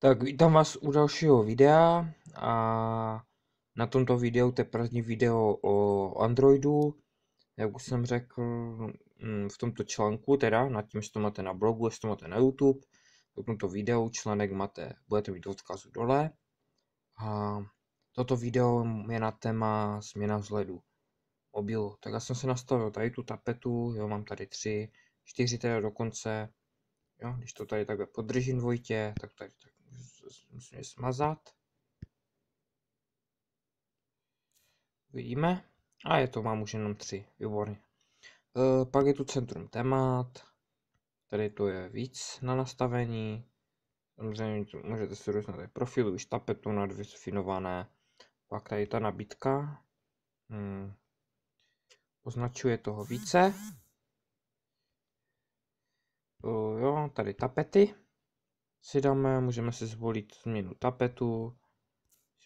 Tak vítám vás u dalšího videa a na tomto videu to je první video o Androidu. Jak už jsem řekl mm, v tomto článku, teda nad tím, že to máte na blogu, jestli to máte na YouTube, v tomto videu článek máte, budete mít odkazu dole. A toto video je na téma změna vzhledu mobilu. Tak já jsem se nastavil tady tu tapetu, jo, mám tady tři, čtyři teda dokonce. Jo, když to tady takhle podržím dvojitě, tak tady tak musíme smazat. Vidíme. A je to, mám už jenom tři, výborně. E, pak je tu centrum témat, tady tu je víc na nastavení. Samozřejmě můžete si různě tady profilu, už tapetu na dvě definované. Pak tady ta nabídka. Hmm. Označuje toho více. E, jo, tady tapety si dáme, můžeme si zvolit změnu tapetu,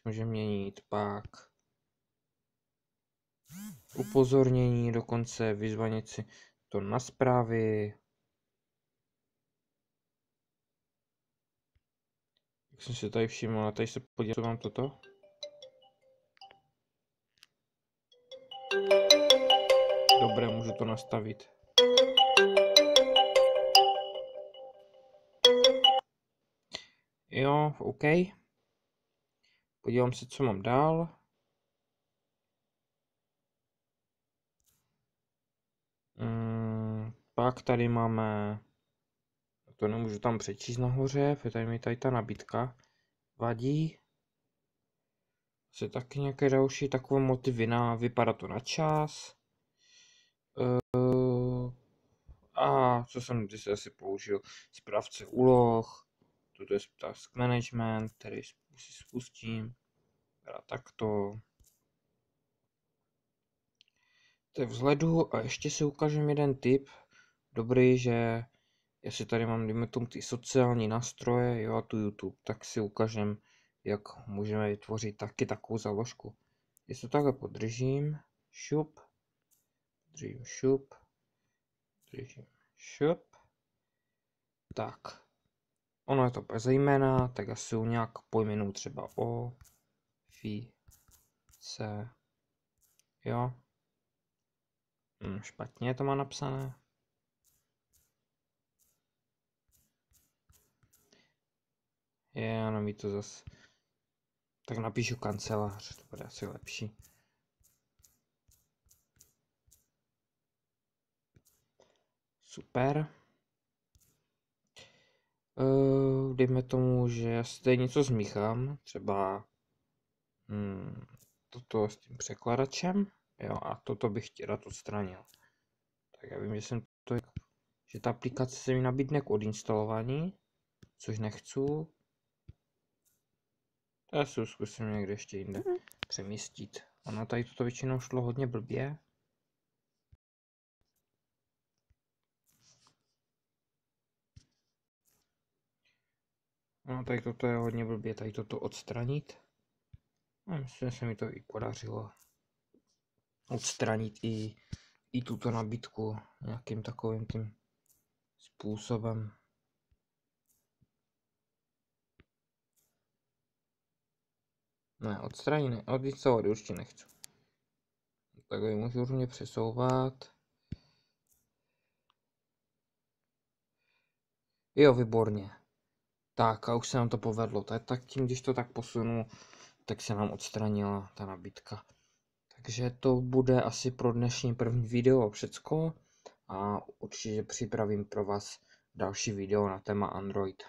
můžeme měnit pak upozornění, dokonce vyzvanit si to na zprávy. Jak jsem si tady všiml, tady se podívám, co mám toto. Dobré, můžu to nastavit. Jo, OK. Podívám se, co mám dál. Mm, pak tady máme, to nemůžu tam přečíst nahoře, tady mi tady ta nabídka vadí. Se taky nějaké další takové motivy na, vypadá to na čas. Uh, a co jsem když asi použil, správce úloh, to je task management, který si spustím. Teda takto. To je vzhledu a ještě si ukážem jeden tip. Dobrý, že si tady mám, dejme tomu, ty sociální nástroje, jo, a tu YouTube, tak si ukážem, jak můžeme vytvořit taky takovou založku. Jestli to takhle podržím, šup, podržím šup, podržím šup, tak, ono je to jména, tak já si ho nějak pojmenu třeba O, Fi, C, jo. Hm, špatně to má napsané. Je, ano, mi to zase. Tak napíšu kancelář, to bude asi lepší. Super. Uh, dejme tomu, že já si tady něco zmíchám, třeba hmm, toto s tím překladačem, jo, a toto bych chtěl rád odstranil. Tak já vím, že jsem to, že ta aplikace se mi nabídne k odinstalování, což nechci. To já si zkusím někde ještě jinde mhm. přemístit. Ono tady toto většinou šlo hodně blbě, No, tady toto je hodně blbě, tady toto odstranit. No, myslím, že se mi to i podařilo odstranit i, i tuto nabídku nějakým takovým tím způsobem. Ne, odstraní ne, odlistovat už ti nechci. Tak ji můžu různě přesouvat. Jo, výborně. Tak a už se nám to povedlo. Tak, tak tím, když to tak posunu, tak se nám odstranila ta nabídka. Takže to bude asi pro dnešní první video všecko a určitě připravím pro vás další video na téma Android.